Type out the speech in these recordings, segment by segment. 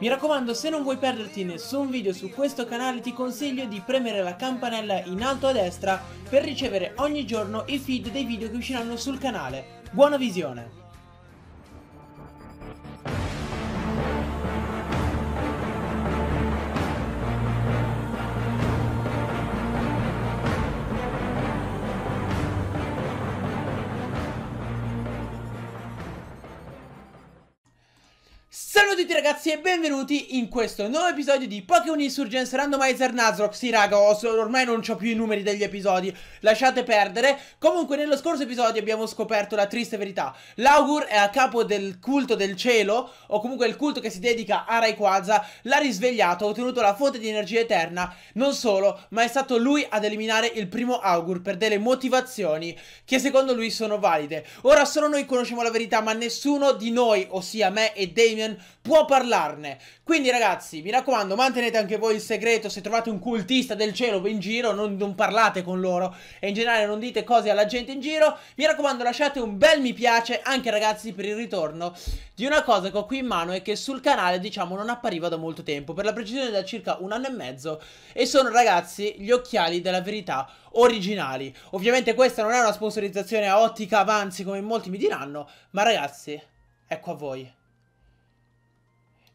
Mi raccomando, se non vuoi perderti nessun video su questo canale ti consiglio di premere la campanella in alto a destra per ricevere ogni giorno i feed dei video che usciranno sul canale. Buona visione! Salve a tutti ragazzi e benvenuti in questo nuovo episodio di Pokémon Insurgence Randomizer Nazrox Sì raga, ormai non ho più i numeri degli episodi, lasciate perdere Comunque nello scorso episodio abbiamo scoperto la triste verità L'Augur è a capo del culto del cielo, o comunque il culto che si dedica a Rayquaza L'ha risvegliato, ha ottenuto la fonte di energia eterna Non solo, ma è stato lui ad eliminare il primo Augur per delle motivazioni che secondo lui sono valide Ora solo noi conosciamo la verità, ma nessuno di noi, ossia me e Damien può parlarne. Quindi ragazzi, mi raccomando, mantenete anche voi il segreto, se trovate un cultista del cielo in giro, non, non parlate con loro e in generale non dite cose alla gente in giro. Mi raccomando, lasciate un bel mi piace anche ragazzi per il ritorno di una cosa che ho qui in mano e che sul canale diciamo non appariva da molto tempo, per la precisione da circa un anno e mezzo e sono ragazzi gli occhiali della verità originali. Ovviamente questa non è una sponsorizzazione a ottica avanzi come molti mi diranno, ma ragazzi, ecco a voi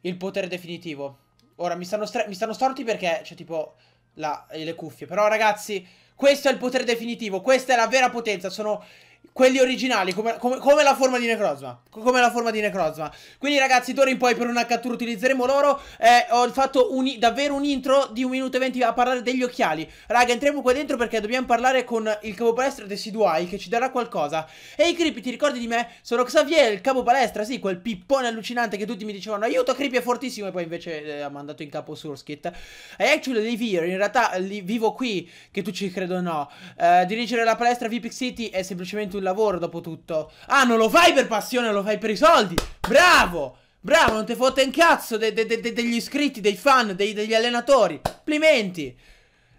il potere definitivo. Ora, mi stanno, mi stanno storti perché, cioè, tipo, la, le cuffie. Però, ragazzi, questo è il potere definitivo. Questa è la vera potenza. Sono quelli originali, come, come, come, la forma di Necrozma. Come la forma di Necrozma. Quindi ragazzi, d'ora in poi per una cattura utilizzeremo loro. Eh, ho fatto un, davvero un intro di 1 minuto e 20 a parlare degli occhiali. Raga, entriamo qua dentro perché dobbiamo parlare con il capo palestra Deciduai che ci darà qualcosa. Ehi Creepy, ti ricordi di me? Sono Xavier, il capo palestra, sì, quel pippone allucinante che tutti mi dicevano aiuto, Creepy è fortissimo e poi invece eh, ha mandato in capo Surskit. E actually live here, in realtà li, vivo qui, che tu ci credo no. Eh, dirigere la palestra Vipic City è semplicemente veramente un lavoro dopo tutto. Ah, non lo fai per passione, lo fai per i soldi. Bravo! Bravo, non te fotte in cazzo de de de degli iscritti, dei fan, dei degli allenatori. Complimenti.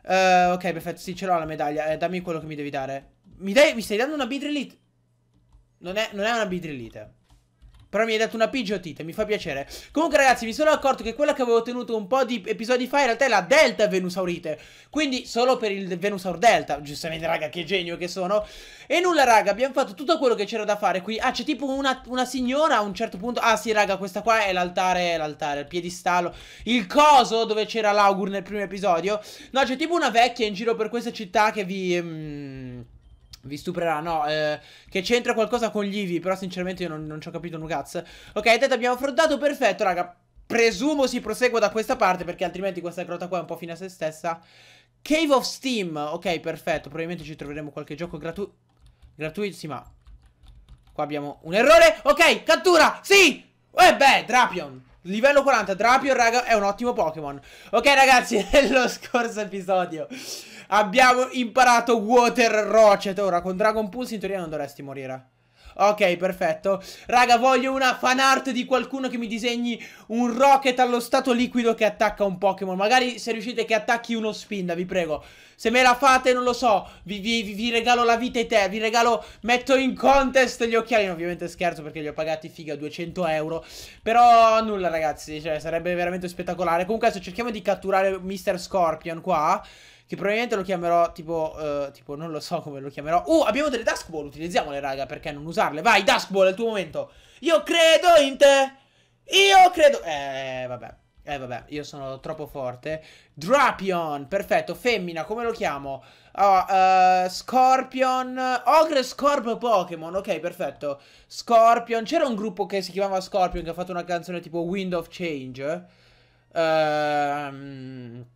Uh, ok, perfetto, sì, ce l'ho la medaglia. Eh, dammi quello che mi devi dare. Mi, dai, mi stai dando una bidrillite? Non è, non è una bidrillite. Però mi hai dato una pigiotita, mi fa piacere. Comunque ragazzi, mi sono accorto che quella che avevo tenuto un po' di episodi fa in realtà è la Delta Venusaurite. Quindi solo per il Venusaur Delta, giustamente raga, che genio che sono. E nulla raga, abbiamo fatto tutto quello che c'era da fare qui. Ah, c'è tipo una, una, signora a un certo punto. Ah sì raga, questa qua è l'altare, l'altare, il piedistallo. Il coso dove c'era l'augur nel primo episodio. No, c'è tipo una vecchia in giro per questa città che vi... Mm, vi stuprerà, no, eh, che c'entra qualcosa con gli Eevee, però sinceramente io non, non ci ho capito Nugaz. Ok, detto abbiamo affrontato, perfetto, raga. Presumo si prosegua da questa parte, perché altrimenti questa grotta qua è un po' fine a se stessa. Cave of Steam, ok, perfetto, probabilmente ci troveremo qualche gioco gratu gratuito, sì, ma... Qua abbiamo un errore, ok, cattura, sì! E eh beh, Drapion! Livello 40, Drapion, raga, è un ottimo Pokémon. Ok, ragazzi, nello scorso episodio abbiamo imparato Water Rocket. Ora, con Dragon Pulse in teoria non dovresti morire. Ok, perfetto. Raga, voglio una fan art di qualcuno che mi disegni un rocket allo stato liquido che attacca un Pokémon. Magari se riuscite che attacchi uno Spinda, vi prego. Se me la fate, non lo so, vi, vi, vi regalo la vita e te, vi regalo, metto in contest gli occhiali. ovviamente scherzo perché li ho pagati figa 200 euro. Però nulla ragazzi, cioè sarebbe veramente spettacolare. Comunque adesso cerchiamo di catturare Mr. Scorpion qua. Che probabilmente lo chiamerò tipo, uh, tipo non lo so come lo chiamerò. Uh, abbiamo delle Dusk Ball, utilizziamole raga, perché non usarle? Vai, Dusk Ball, è il tuo momento. Io credo in te. Io credo... Eh, vabbè. Eh vabbè, io sono troppo forte. Drapion, perfetto, femmina, come lo chiamo? Oh, uh, Scorpion, Ogre Scorp Pokémon, ok, perfetto. Scorpion, c'era un gruppo che si chiamava Scorpion che ha fatto una canzone tipo Wind of Change. Ehm... Uh,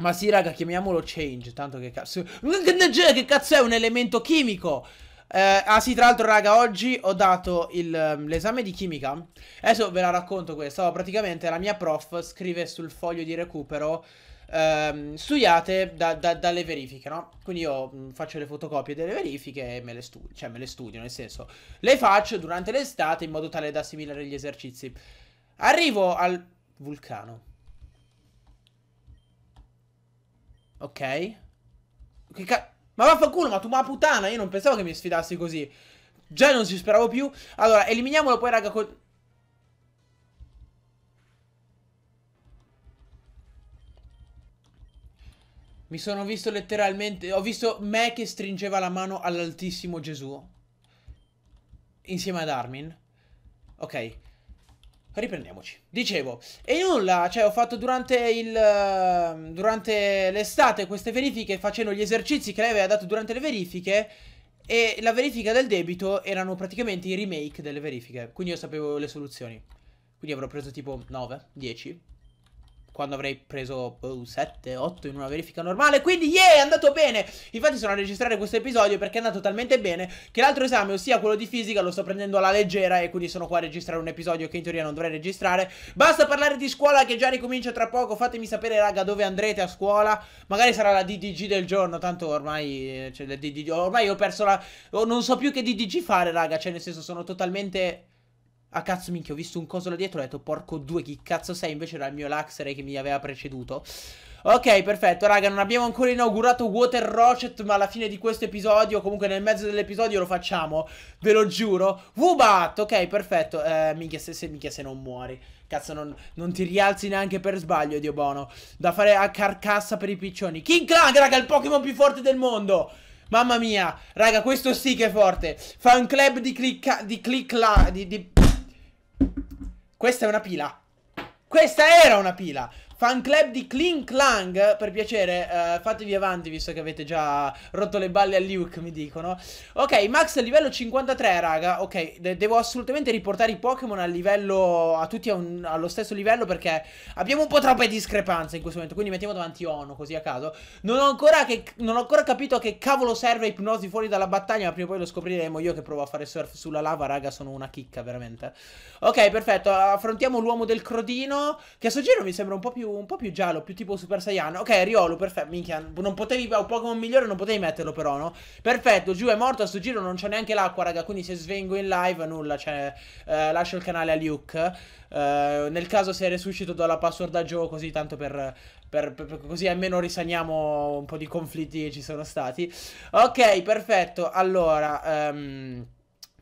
ma sì, raga, chiamiamolo change. Tanto che cazzo. Che cazzo è un elemento chimico? Eh, ah sì, tra l'altro, raga, oggi ho dato ehm, l'esame di chimica. Adesso ve la racconto questa. Oh, praticamente la mia prof scrive sul foglio di recupero. Ehm, studiate da, da, dalle verifiche, no? Quindi io mm, faccio le fotocopie delle verifiche e me le, studio, cioè me le studio, nel senso, le faccio durante l'estate in modo tale da assimilare gli esercizi. Arrivo al vulcano. Ok. Che cazzo... Ma vaffanculo, ma tu ma puttana, io non pensavo che mi sfidassi così. Già non ci speravo più. Allora, eliminiamolo poi, raga, col... Mi sono visto letteralmente... Ho visto me che stringeva la mano all'altissimo Gesù. Insieme ad Armin. Ok. Riprendiamoci. Dicevo, e nulla, cioè ho fatto durante il... Ehm, durante l'estate queste verifiche facendo gli esercizi che lei aveva dato durante le verifiche e la verifica del debito erano praticamente i remake delle verifiche, quindi io sapevo le soluzioni. Quindi avrò preso tipo 9, 10, quando avrei preso oh, 7, 8 in una verifica normale. Quindi, yeah, è andato bene! Infatti sono a registrare questo episodio perché è andato talmente bene che l'altro esame, ossia quello di fisica, lo sto prendendo alla leggera e quindi sono qua a registrare un episodio che in teoria non dovrei registrare. Basta parlare di scuola che già ricomincia tra poco. Fatemi sapere, raga, dove andrete a scuola. Magari sarà la DDG del giorno, tanto ormai... Eh, cioè, DDG, ormai ho perso la... Oh, non so più che DDG fare, raga, cioè nel senso sono totalmente Ah cazzo minchia ho visto un coso là dietro e ho detto porco due chi cazzo sei invece era il mio Laxere che mi aveva preceduto Ok perfetto raga non abbiamo ancora inaugurato Water Rocket ma alla fine di questo episodio comunque nel mezzo dell'episodio lo facciamo Ve lo giuro Wubat ok perfetto eh, minchia, se, se, minchia se non muori Cazzo non, non, ti rialzi neanche per sbaglio Dio bono Da fare a carcassa per i piccioni King Clang raga il Pokémon più forte del mondo Mamma mia Raga questo sì che è forte Fan club di click di click la di, di questa è una pila. Questa era una pila. Fan club di Kling Klang, per piacere, eh, fatevi avanti visto che avete già rotto le balle a Luke, mi dicono. Ok, Max livello 53, raga. Ok, de devo assolutamente riportare i Pokémon a livello, a tutti a un, allo stesso livello perché abbiamo un po' troppe discrepanze in questo momento. Quindi mettiamo davanti Ono, così a caso. Non ho ancora, che, non ho ancora capito che cavolo serve ipnosi fuori dalla battaglia, ma prima o poi lo scopriremo. Io che provo a fare surf sulla lava, raga, sono una chicca, veramente. Ok, perfetto, affrontiamo l'uomo del Crodino, che a suo giro mi sembra un po' più un po' più giallo, più tipo Super Saiyan. Ok, Riolu, perfetto. Minchia, non potevi. Un Pokémon migliore non potevi metterlo, però, no? Perfetto, giù è morto. A sto giro non c'è neanche l'acqua, raga. Quindi se svengo in live, nulla. Cioè, eh, lascio il canale a Luke. Eh, nel caso se resuscito do la password a Joe, così tanto per, per, per, così almeno risaniamo un po' di conflitti che ci sono stati. Ok, perfetto. Allora, um...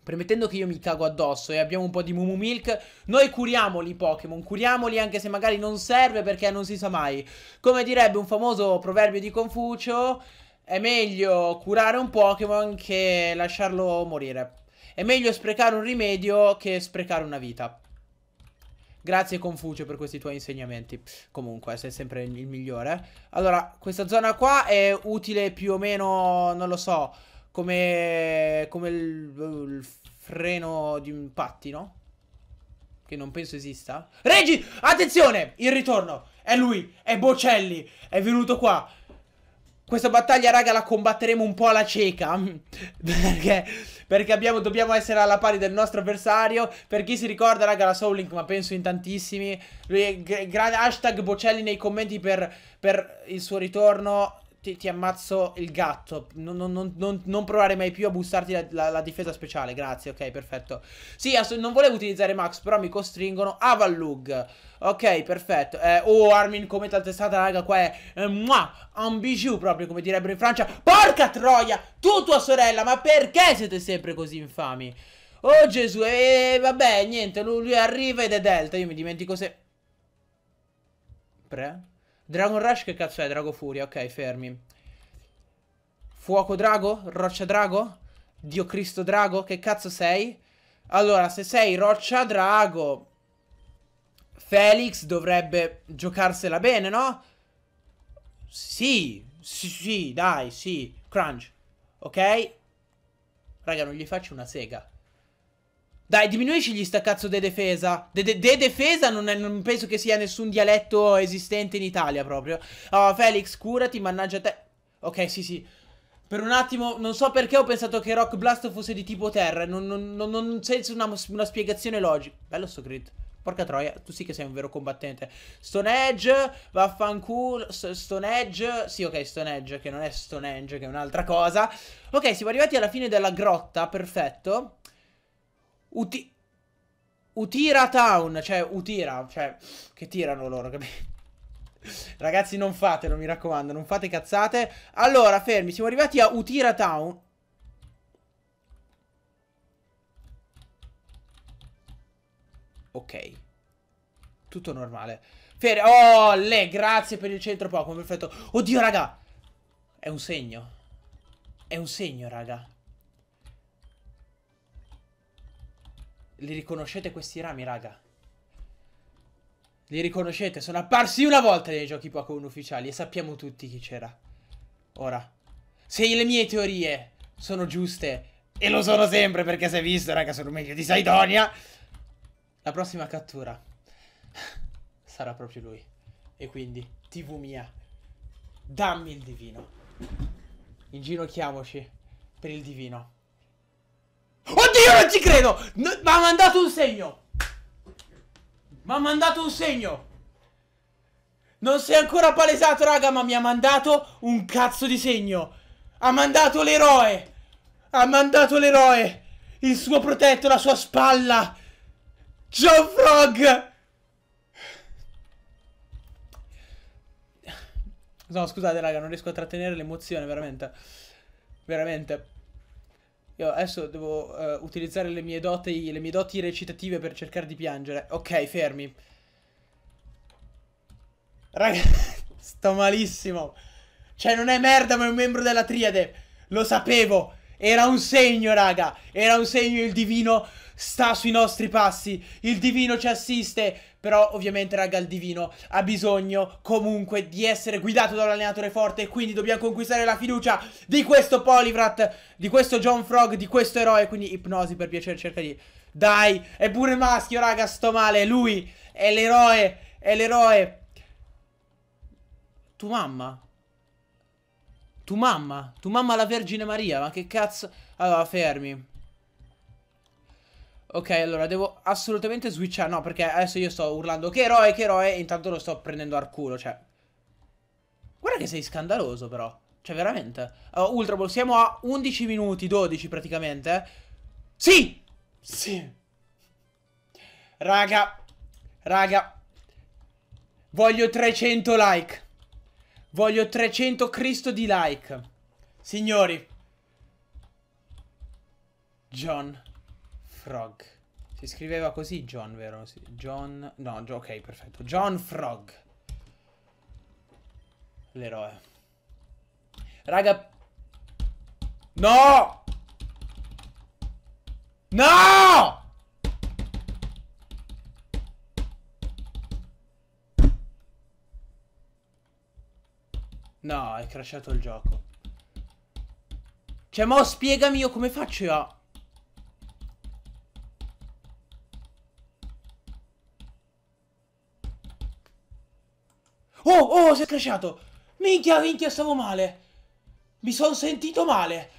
Permettendo che io mi cago addosso e abbiamo un po' di Mumu Milk, noi curiamoli i Pokémon, curiamoli anche se magari non serve perché non si sa mai. Come direbbe un famoso proverbio di Confucio, è meglio curare un Pokémon che lasciarlo morire. È meglio sprecare un rimedio che sprecare una vita. Grazie Confucio per questi tuoi insegnamenti. Comunque, sei sempre il migliore. Allora, questa zona qua è utile più o meno, non lo so, come, come il, il, freno di impatti, no? Che non penso esista. Reggi! Attenzione! Il ritorno! È lui! È Bocelli! È venuto qua! Questa battaglia, raga, la combatteremo un po' alla cieca. perché perché abbiamo, dobbiamo essere alla pari del nostro avversario. Per chi si ricorda, raga, la Soul Link, ma penso in tantissimi. Grande hashtag Bocelli nei commenti per, per il suo ritorno ti, ti ammazzo il gatto. Non, non, non, non, provare mai più a bussarti la, la, la, difesa speciale. Grazie, ok, perfetto. Sì, non volevo utilizzare Max, però mi costringono. Avalug. Ok, perfetto. Eh, oh, Armin come tante testata, raga, qua è... Eh, mua, un bijou, proprio, come direbbero in Francia. Porca troia! Tu, tua sorella, ma perché siete sempre così infami? Oh, Gesù, e eh, vabbè, niente, lui, lui arriva ed è Delta. Io mi dimentico se... Pre? Dragon Rush che cazzo è? Drago Furia, ok, fermi. Fuoco Drago? Roccia Drago? Dio Cristo Drago? Che cazzo sei? Allora, se sei Roccia Drago... Felix dovrebbe giocarsela bene, no? Sì, sì, sì, dai, sì. Crunch, ok? Raga, non gli faccio una sega. Dai, diminuisci gli staccazzo de defesa. De, de, de difesa non, è, non, penso che sia nessun dialetto esistente in Italia proprio. Oh, Felix, curati, mannaggia te. Ok, sì, sì. Per un attimo, non so perché ho pensato che Rock Blast fosse di tipo terra. Non, non, non, non c'è una, una, spiegazione logica. Bello sto grid. Porca troia, tu sì che sei un vero combattente. Stone Edge, vaffanculo. Stone Edge. Sì, ok, Stone Edge, che non è Stone Edge, che è un'altra cosa. Ok, siamo arrivati alla fine della grotta, perfetto. Uti Utira Town, cioè Utira, cioè che tirano loro, capito? Ragazzi non fatelo, mi raccomando, non fate cazzate. Allora, fermi, siamo arrivati a Utira Town. Ok. Tutto normale. Fer oh, le, grazie per il centro poco, perfetto. Oddio, raga. È un segno. È un segno, raga. Li riconoscete questi rami, raga? Li riconoscete? Sono apparsi una volta nei giochi Pokémon ufficiali e sappiamo tutti chi c'era. Ora, se le mie teorie sono giuste, e lo sono sempre perché si visto, raga, sono meglio di Saidonia, la prossima cattura sarà proprio lui. E quindi, TV mia, dammi il divino. Inginocchiamoci per il divino. Oddio, non ci credo! No, ma ha mandato un segno! Mi ha mandato un segno! Non si è ancora palesato, raga, ma mi ha mandato un cazzo di segno! Ha mandato l'eroe! Ha mandato l'eroe! Il suo protetto, la sua spalla! John Frog! No, scusate, raga, non riesco a trattenere l'emozione, veramente. Veramente. Io adesso devo uh, utilizzare le mie, doti, le mie doti recitative per cercare di piangere. Ok, fermi. Raga, sto malissimo. Cioè, non è merda, ma è un membro della triade. Lo sapevo. Era un segno, raga. Era un segno. Il divino sta sui nostri passi. Il divino ci assiste. Però ovviamente raga il divino ha bisogno comunque di essere guidato da un allenatore forte e quindi dobbiamo conquistare la fiducia di questo Polivrat, di questo John Frog, di questo eroe. Quindi ipnosi per piacere cerca di... Dai, è pure maschio raga sto male, lui è l'eroe, è l'eroe. Tu mamma? Tu mamma? Tu mamma la Vergine Maria? Ma che cazzo? Allora, fermi. Ok, allora devo assolutamente switchare. No, perché adesso io sto urlando che eroe, che eroe. E intanto lo sto prendendo al culo, cioè. Guarda che sei scandaloso, però. Cioè, veramente. Allora, Ultra Ball, siamo a 11 minuti, 12 praticamente. Sì! Sì. Raga. Raga. Voglio 300 like. Voglio 300 Cristo di like. Signori. John Frog. Si scriveva così John, vero? John... No, ok, perfetto. John Frog. L'eroe. Raga... No! No! No, è crashato il gioco. Cioè, mo oh, spiegami io come faccio io. Oh, oh, si è crashato! Minchia, minchia, stavo male! Mi sono sentito male!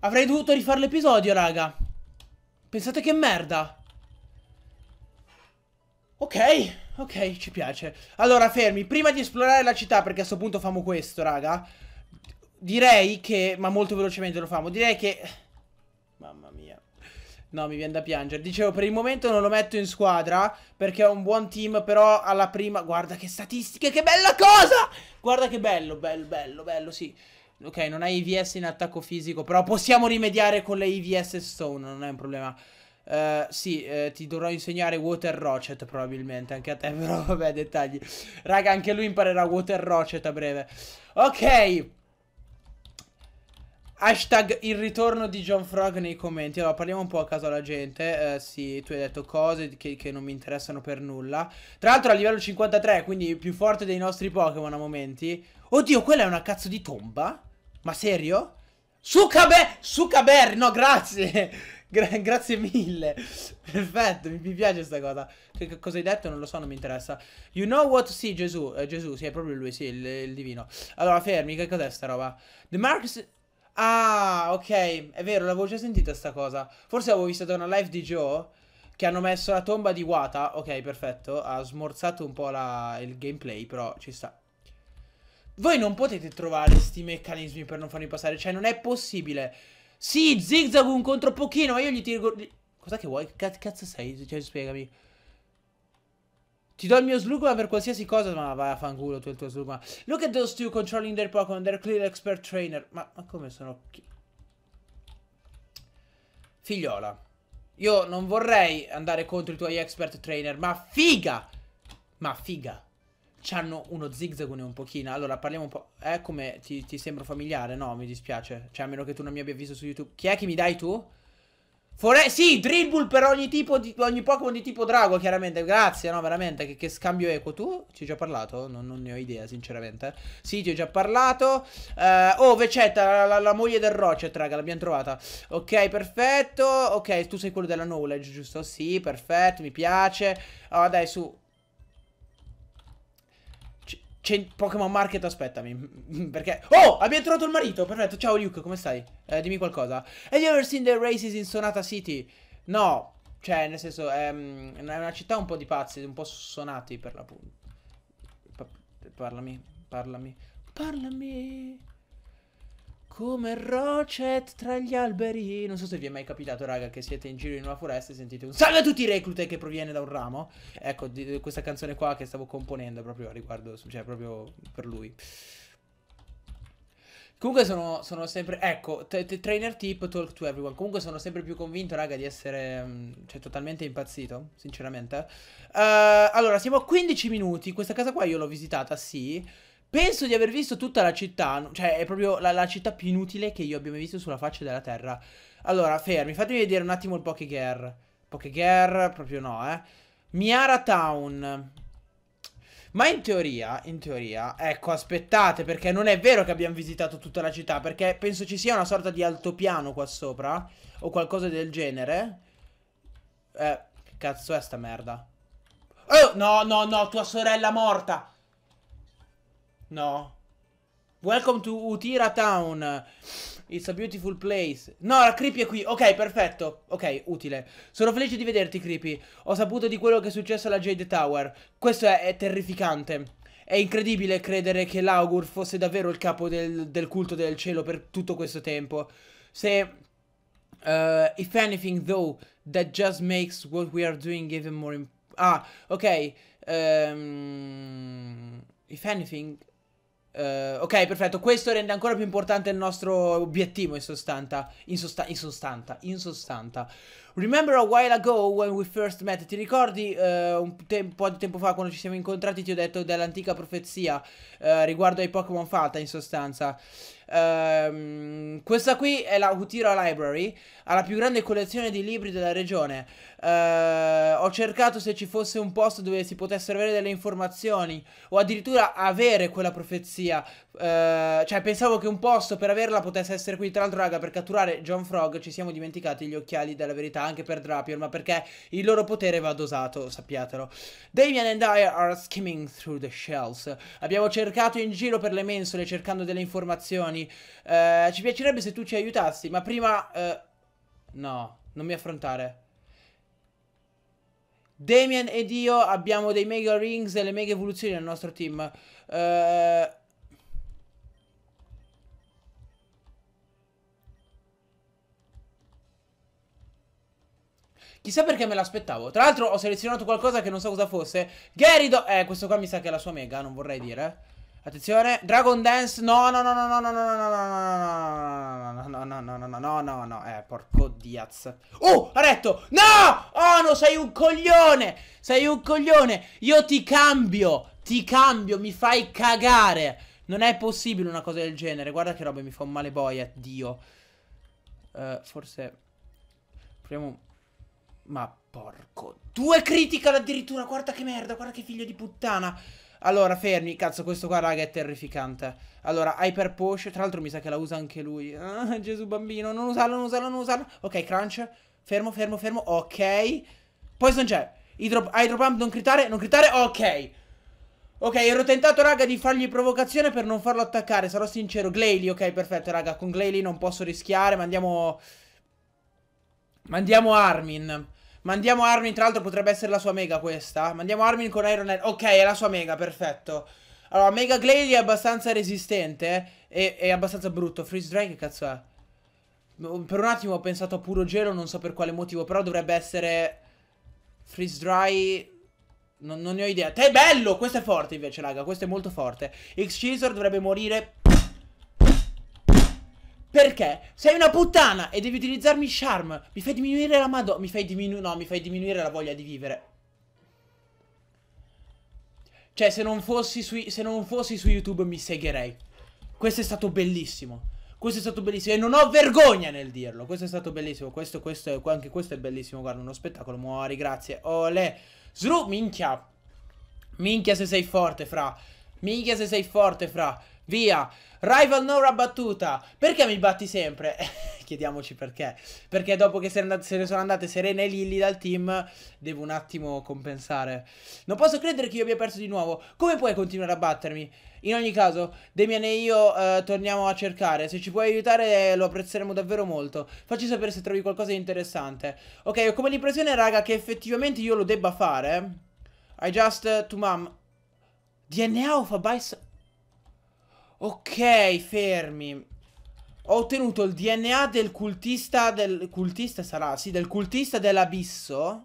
Avrei dovuto rifare l'episodio, raga! Pensate che merda! Ok! ok, ci piace. Allora, fermi, prima di esplorare la città, perché a questo punto famo questo, raga. Direi che, ma molto velocemente lo famo, direi che... Mamma mia. No, mi viene da piangere. Dicevo, per il momento non lo metto in squadra, perché ho un buon team, però alla prima... Guarda che statistiche, che bella cosa! Guarda che bello, bello, bello, bello, sì. Ok, non hai IVS in attacco fisico, però possiamo rimediare con le IVS Stone, non è un problema... Eh, sì, eh, ti dovrò insegnare Water Rocket probabilmente, anche a te, però vabbè, dettagli. Raga, anche lui imparerà Water Rocket a breve. Ok. Hashtag il ritorno di John Frog nei commenti. Allora, parliamo un po' a caso alla gente. Eh, sì, tu hai detto cose che, che, non mi interessano per nulla. Tra l'altro a livello 53, quindi più forte dei nostri Pokémon a momenti. Oddio, quella è una cazzo di tomba? Ma serio? Sukabe! Sukaber! No, grazie! Gra grazie mille. Perfetto, mi, piace questa cosa. Che, cosa hai detto? Non lo so, non mi interessa. You know what to Gesù. Eh, Gesù, sì, è proprio lui, sì, il, il divino. Allora, fermi, che cos'è sta roba? The Marks Ah, ok, è vero, l'avevo già sentita sta cosa. Forse l'avevo vista da una live di Joe che hanno messo la tomba di Wata. Ok, perfetto, ha smorzato un po' la... il gameplay, però ci sta. Voi non potete trovare questi meccanismi per non farmi passare, cioè non è possibile. Sì, Zigzagoon contro Pochino, ma io gli tiro... Cos'è che vuoi? Che cazzo sei? Cioè, spiegami. Ti do il mio slugma per qualsiasi cosa, ma vai a fanculo tu il tuo slugma. Look at those two controlling their Pokémon, they're clear expert trainer. Ma, ma come sono... Figliola, io non vorrei andare contro i tuoi expert trainer, ma figa! Ma figa! C'hanno uno zigzagone un pochino. Allora, parliamo un po'. È come ti, ti sembro familiare? No, mi dispiace. Cioè, a meno che tu non mi abbia visto su YouTube. Chi è che mi dai tu? Fore sì, dribble per ogni tipo di ogni Pokémon di tipo drago, chiaramente. Grazie, no, veramente. Che, che scambio eco. Tu ci ho già parlato? Non, non, ne ho idea, sinceramente. Sì, ti ho già parlato. Uh, oh, Vecetta, la, la, moglie del Rocet, raga, l'abbiamo trovata. Ok, perfetto. Ok, tu sei quello della knowledge, giusto? Sì, perfetto, mi piace. Oh, dai, su. Pokémon Market, aspettami. Perché. Oh! Abbiamo trovato il marito! Perfetto, ciao Luke, come stai? Eh, dimmi qualcosa. Have you ever seen the races in Sonata City? No, cioè, nel senso, ehm, è, una città un po' di pazzi, un po' sonati per l'appunto. Pa parlami, parlami, parlami. Come Rocet tra gli alberi. Non so se vi è mai capitato, raga, che siete in giro in una foresta e sentite un Salve a tutti i reclute che proviene da un ramo. Ecco, di, di questa canzone qua che stavo componendo proprio a riguardo, cioè proprio per lui. Comunque sono, sono sempre, ecco, trainer tip, talk to everyone. Comunque sono sempre più convinto, raga, di essere, mm, cioè, totalmente impazzito, sinceramente. Uh, allora, siamo a 15 minuti. Questa casa qua io l'ho visitata, sì. Penso di aver visto tutta la città, cioè è proprio la, la, città più inutile che io abbia mai visto sulla faccia della terra. Allora, fermi, fatemi vedere un attimo il Pokégear. Pokégear, proprio no, eh. Miara Town. Ma in teoria, in teoria, ecco, aspettate, perché non è vero che abbiamo visitato tutta la città, perché penso ci sia una sorta di altopiano qua sopra, o qualcosa del genere. Eh, cazzo è sta merda? Oh, no, no, no, tua sorella morta! No. Welcome to Utira Town. It's a beautiful place. No, la Creepy è qui. Ok, perfetto. Ok, utile. Sono felice di vederti, Creepy. Ho saputo di quello che è successo alla Jade Tower. Questo è, è terrificante. È incredibile credere che l'Augur fosse davvero il capo del, del, culto del cielo per tutto questo tempo. Se... Uh, if anything, though, that just makes what we are doing even more... Ah, ok. Um, if anything... Uh, ok, perfetto. Questo rende ancora più importante il nostro obiettivo, in sostanza. In, sosta in sostanza, in sostanza. Remember a while ago when we first met. Ti ricordi uh, un po' di tempo fa quando ci siamo incontrati ti ho detto dell'antica profezia uh, riguardo ai Pokémon Fata, in sostanza. Ehm, questa qui è la Utira Library, ha la più grande collezione di libri della regione. Ehm, ho cercato se ci fosse un posto dove si potessero avere delle informazioni o addirittura avere quella profezia. Ehm, cioè, pensavo che un posto per averla potesse essere qui. Tra l'altro, raga, per catturare John Frog ci siamo dimenticati gli occhiali della verità anche per Drapion, ma perché il loro potere va dosato, sappiatelo. Damian and I are skimming through the shells. Abbiamo cercato in giro per le mensole cercando delle informazioni Tony. Eh, ci piacerebbe se tu ci aiutassi, ma prima... Eh... No, non mi affrontare. Damien ed io abbiamo dei mega rings e le mega evoluzioni nel nostro team. Eh... Chissà perché me l'aspettavo. Tra l'altro ho selezionato qualcosa che non so cosa fosse. Gerido. Eh, questo qua mi sa che è la sua mega, non vorrei dire. Attenzione, Dragon Dance. No, no, no, no, no, no, no, no, no, no, no, no, no, no, no, no, no, no, no, eh, porco diaz. Oh, ha detto, no, oh, no, sei un coglione, sei un coglione, io ti cambio, ti cambio, mi fai cagare. Non è possibile una cosa del genere, guarda che roba, mi fa un male boia, dio. forse, proviamo, ma porco, due critical addirittura, guarda che merda, guarda che figlio di puttana. Allora, fermi, cazzo, questo qua, raga, è terrificante. Allora, Hyper Posh, tra l'altro mi sa che la usa anche lui. Ah, Gesù bambino, non usarlo, non usarlo, non usarlo. Ok, Crunch, fermo, fermo, fermo, ok. Poison c'è. Hydro, hydro Pump, non critare, non critare, ok. Ok, ero tentato, raga, di fargli provocazione per non farlo attaccare, sarò sincero. Glalie, ok, perfetto, raga, con Glalie non posso rischiare, mandiamo... Mandiamo Armin. Mandiamo Armin, tra l'altro potrebbe essere la sua mega questa. Mandiamo Armin con Iron Head. Ok, è la sua mega, perfetto. Allora, Mega Glalie è abbastanza resistente e è abbastanza brutto. Freeze Dry che cazzo è? Mm, per un attimo ho pensato a puro gelo, non so per quale motivo, però dovrebbe essere Freeze Dry... Non, non ne ho idea. Te è bello! Questo è forte invece, raga, questo è molto forte. X-Scissor dovrebbe morire perché? Sei una puttana e devi utilizzarmi charm. Mi fai diminuire la madonna. Mi fai diminuire. No, mi fai diminuire la voglia di vivere. Cioè, se non fossi su, non fossi su YouTube mi segherei. Questo è stato bellissimo. Questo è stato bellissimo e non ho vergogna nel dirlo. Questo è stato bellissimo. Questo, questo, anche questo è bellissimo. Guarda, uno spettacolo. Muori, grazie. Ole. Sru, minchia. Minchia se sei forte, fra. Minchia se sei forte, fra. Via! Rival Nora rabbattuta! Perché mi batti sempre? Chiediamoci perché. Perché dopo che se ne sono andate Serena e Lilly dal team, devo un attimo compensare. Non posso credere che io abbia perso di nuovo. Come puoi continuare a battermi? In ogni caso, Demian e io eh, torniamo a cercare. Se ci puoi aiutare lo apprezzeremo davvero molto. Facci sapere se trovi qualcosa di interessante. Ok, ho come l'impressione, raga, che effettivamente io lo debba fare. I just uh, to mom. DNA of a bison... Ok, fermi. Ho ottenuto il DNA del cultista del... Cultista sarà? Sì, del cultista dell'abisso.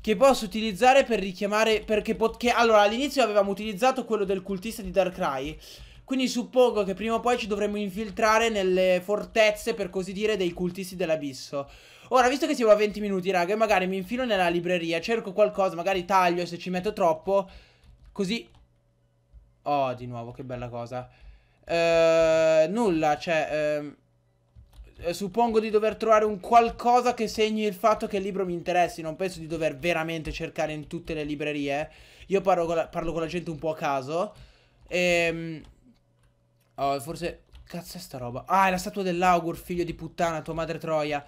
Che posso utilizzare per richiamare... Perché pot... Allora, all'inizio avevamo utilizzato quello del cultista di Darkrai. Quindi suppongo che prima o poi ci dovremmo infiltrare nelle fortezze, per così dire, dei cultisti dell'abisso. Ora, visto che siamo a 20 minuti, raga, magari mi infilo nella libreria, cerco qualcosa, magari taglio se ci metto troppo, così Oh, di nuovo, che bella cosa. Eh, nulla, cioè... Ehm, eh, suppongo di dover trovare un qualcosa che segni il fatto che il libro mi interessi. Non penso di dover veramente cercare in tutte le librerie. Io parlo con la, parlo con la gente un po' a caso. Ehm... Oh, forse... Cazzo è sta roba? Ah, è la statua dell'augur, figlio di puttana, tua madre troia.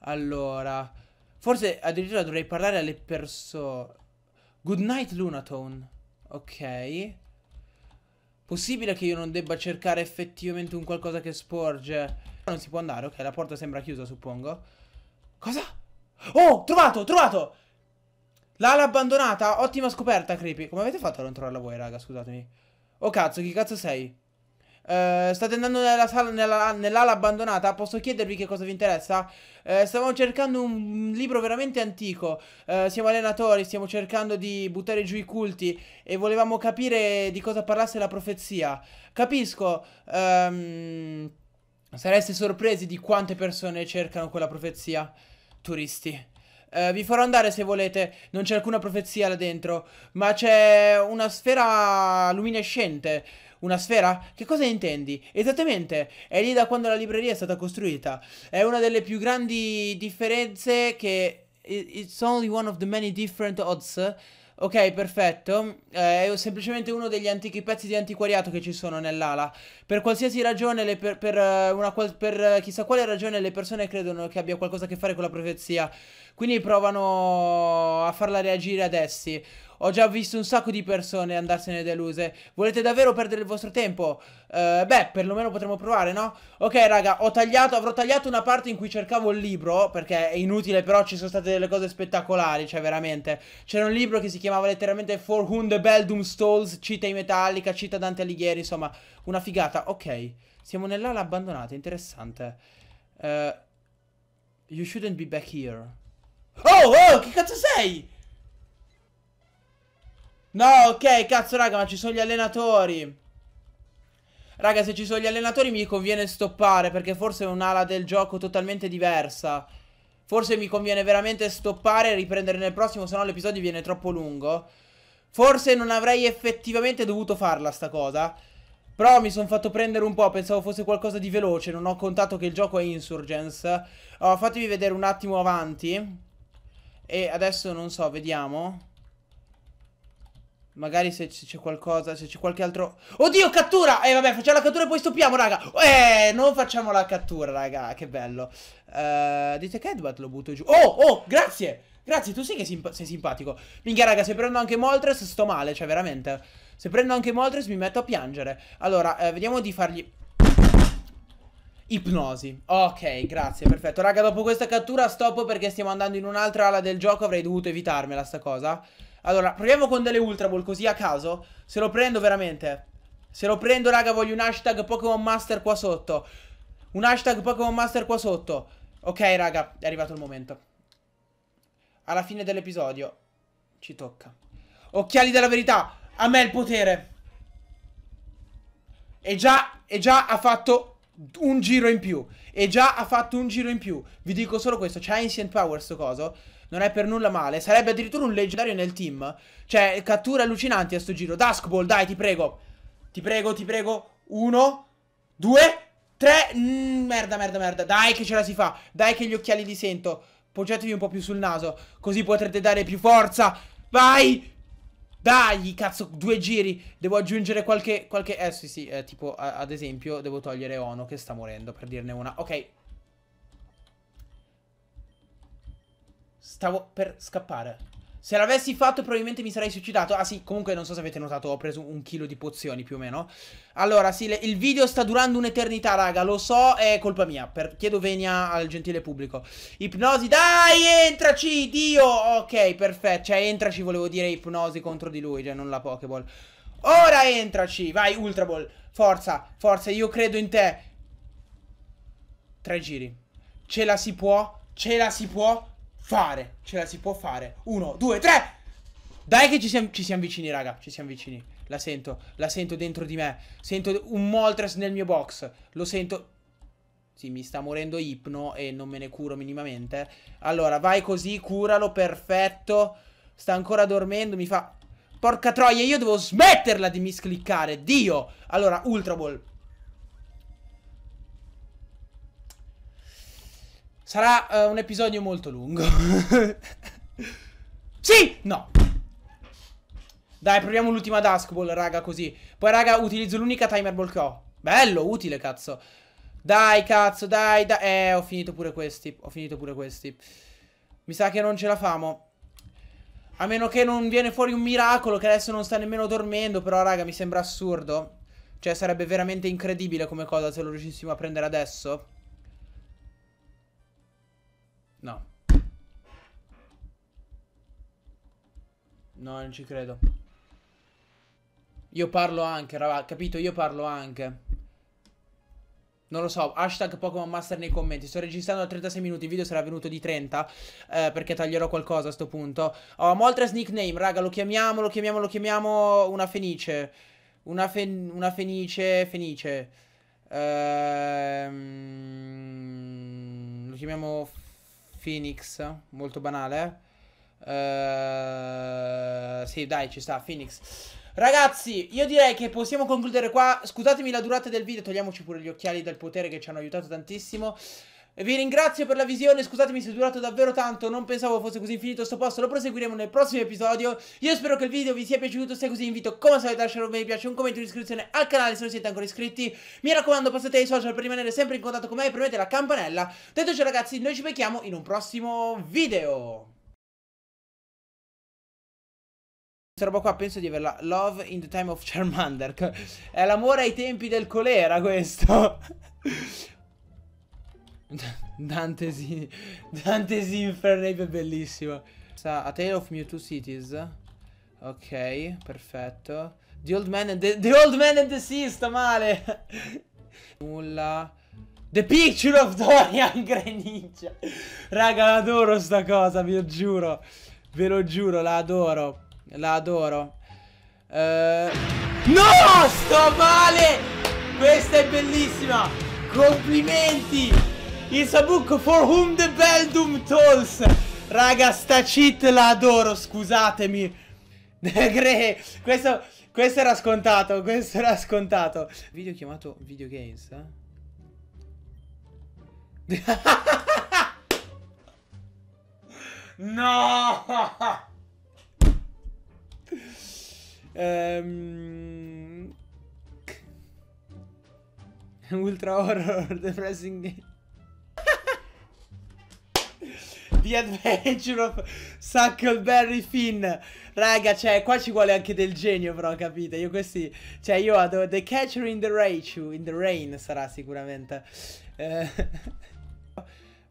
Allora... Forse addirittura dovrei parlare alle persone... Good night, Lunatone. Ok. Possibile che io non debba cercare effettivamente un qualcosa che sporge? Non si può andare, ok, la porta sembra chiusa, suppongo. Cosa? Oh, trovato, trovato! L'ala abbandonata, ottima scoperta, Creepy. Come avete fatto a non trovarla voi, raga, scusatemi. Oh, cazzo, chi cazzo sei? Eh, state andando nella sala, nell'ala nell abbandonata. Posso chiedervi che cosa vi interessa? Uh, stavamo cercando un libro veramente antico. Uh, siamo allenatori, stiamo cercando di buttare giù i culti e volevamo capire di cosa parlasse la profezia. Capisco. Um, sareste sorpresi di quante persone cercano quella profezia. Turisti. Uh, vi farò andare se volete, non c'è alcuna profezia là dentro, ma c'è una sfera luminescente una sfera? Che cosa intendi? Esattamente, è lì da quando la libreria è stata costruita. È una delle più grandi differenze che... It's only one of the many different odds. Ok, perfetto. Eh, è semplicemente uno degli antichi pezzi di antiquariato che ci sono nell'ala. Per qualsiasi ragione, per, per, eh, una, per, eh, chissà quale ragione, le persone credono che abbia qualcosa a che fare con la profezia. Quindi provano a farla reagire ad essi. Ho già visto un sacco di persone andarsene deluse. Volete davvero perdere il vostro tempo? Eh, beh, perlomeno potremmo provare, no? Ok, raga, ho tagliato, avrò tagliato una parte in cui cercavo il libro, perché è inutile, però ci sono state delle cose spettacolari, cioè veramente. C'era un libro che si chiamava letteralmente For Whom the Beldum Stalls, Cita in Metallica, Cita Dante Alighieri, insomma, una figata. Ok, siamo nell'ala abbandonata, interessante. Uh, you shouldn't be back here. Oh, oh, che cazzo sei? No, ok, cazzo, raga, ma ci sono gli allenatori. Raga, se ci sono gli allenatori mi conviene stoppare, perché forse è un'ala del gioco totalmente diversa. Forse mi conviene veramente stoppare e riprendere nel prossimo, se no l'episodio viene troppo lungo. Forse non avrei effettivamente dovuto farla sta cosa. Però mi sono fatto prendere un po', pensavo fosse qualcosa di veloce, non ho contato che il gioco è Insurgence. Oh, fatemi vedere un attimo avanti. E adesso non so, vediamo. Magari se c'è qualcosa, se c'è qualche altro... Oddio, cattura! Eh, vabbè, facciamo la cattura e poi stoppiamo, raga! Eh, non facciamo la cattura, raga, che bello. Uh, dite che Edward lo butto giù. Oh, oh, grazie! Grazie, tu sai che simp sei simpatico. Minchia, raga, se prendo anche Moltres sto male, cioè, veramente. Se prendo anche Moltres mi metto a piangere. Allora, eh, vediamo di fargli... Ipnosi. Ok, grazie, perfetto. Raga, dopo questa cattura stoppo perché stiamo andando in un'altra ala del gioco, avrei dovuto evitarmela sta cosa. Allora, proviamo con delle Ultra Ball così a caso. Se lo prendo veramente. Se lo prendo, raga, voglio un hashtag Pokémon Master qua sotto. Un hashtag Pokémon Master qua sotto. Ok, raga, è arrivato il momento. Alla fine dell'episodio. Ci tocca. Occhiali della verità. A me il potere. E già, e già ha fatto un giro in più. E già ha fatto un giro in più. Vi dico solo questo. C'è Ancient Power sto coso non è per nulla male. Sarebbe addirittura un leggendario nel team. Cioè, catture allucinanti a sto giro. Duskball, dai, ti prego. Ti prego, ti prego. Uno, due, tre. Mm, merda, merda, merda. Dai che ce la si fa. Dai che gli occhiali li sento. Poggiatevi un po' più sul naso. Così potrete dare più forza. Vai! Dai, cazzo, due giri. Devo aggiungere qualche... qualche... Eh, sì, sì. Eh, tipo, ad esempio, devo togliere Ono che sta morendo, per dirne una. Ok, Stavo per scappare. Se l'avessi fatto probabilmente mi sarei suicidato. Ah sì, comunque non so se avete notato, ho preso un chilo di pozioni più o meno. Allora, sì, il video sta durando un'eternità, raga, lo so, è colpa mia. Per, chiedo venia al gentile pubblico. Ipnosi, dai, entraci, Dio! Ok, perfetto. Cioè, entraci, volevo dire ipnosi contro di lui, cioè non la Pokéball. Ora entraci, vai, Ultra Ball. Forza, forza, io credo in te. Tre giri. Ce la si può? Ce la si può? fare. Ce la si può fare. Uno, due, tre. Dai che ci siamo, ci siamo vicini, raga. Ci siamo vicini. La sento. La sento dentro di me. Sento un Moltres nel mio box. Lo sento. Sì, mi sta morendo Ipno e non me ne curo minimamente. Allora, vai così, curalo, perfetto. Sta ancora dormendo, mi fa... Porca troia, io devo smetterla di miscliccare, Dio! Allora, Ultra Ball. Sarà uh, un episodio molto lungo. sì! No! Dai, proviamo l'ultima Dusk Ball, raga, così. Poi, raga, utilizzo l'unica Timer Ball che ho. Bello, utile, cazzo. Dai, cazzo, dai, dai. Eh, ho finito pure questi. Ho finito pure questi. Mi sa che non ce la famo. A meno che non viene fuori un miracolo, che adesso non sta nemmeno dormendo. Però, raga, mi sembra assurdo. Cioè, sarebbe veramente incredibile come cosa se lo riuscissimo a prendere adesso. No. No, non ci credo. Io parlo anche, raga, capito? Io parlo anche. Non lo so, hashtag Pokémon Master nei commenti. Sto registrando da 36 minuti, il video sarà venuto di 30, eh, perché taglierò qualcosa a sto punto. Oh, Moltres nickname, raga, lo chiamiamo, lo chiamiamo, lo chiamiamo una fenice. Una, fen una fenice, fenice. Ehm... Lo chiamiamo Phoenix, molto banale. Uh, sì, dai, ci sta, Phoenix. Ragazzi, io direi che possiamo concludere qua. Scusatemi la durata del video, togliamoci pure gli occhiali dal potere che ci hanno aiutato tantissimo. Vi ringrazio per la visione, scusatemi se è durato davvero tanto, non pensavo fosse così infinito sto posto, lo proseguiremo nel prossimo episodio. Io spero che il video vi sia piaciuto, se è così invito come al a lasciare un mi piace, un commento, in iscrizione al canale se non siete ancora iscritti. Mi raccomando passate ai social per rimanere sempre in contatto con me e premete la campanella. Detto ciò ragazzi, noi ci becchiamo in un prossimo video. Questa roba qua penso di averla Love in the time of Charmander È l'amore ai tempi del colera questo Dante's, Dante's Infernape è bellissimo. Sa, A Tale of Mewtwo Cities. Ok, perfetto. The Old Man and the, the, old man and the sea, sta male. Nulla. The Picture of Dorian Greninja. Raga, adoro sta cosa, vi giuro. Ve lo giuro, la adoro. La adoro. Uh... No, sto male. Questa è bellissima. Complimenti. It's a book for whom the bell doom tolls. Raga, sta cheat la adoro, scusatemi. Gre, questo, questo era scontato, questo era scontato. Video chiamato videogames, eh? no! um... Ultra horror, depressing game. The Adventure of Suckleberry Finn. Raga, cioè, qua ci vuole anche del genio, però, capite? Io questi... Cioè, io adoro... The Catcher in the Raichu, in the Rain sarà sicuramente. Eh...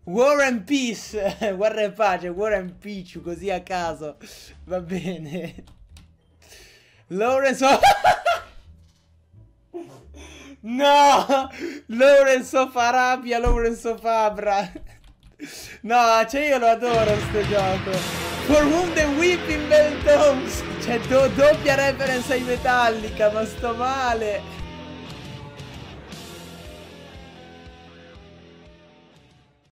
War and Peace, War and Pace, War and Peace, così a caso. Va bene. Lawrence of... no! Lawrence of Arabia, Lawrence No, cioè io lo adoro sto gioco. For Whom the Whipping Bell Tones. C'è cioè, do doppia reference ai Metallica, ma sto male.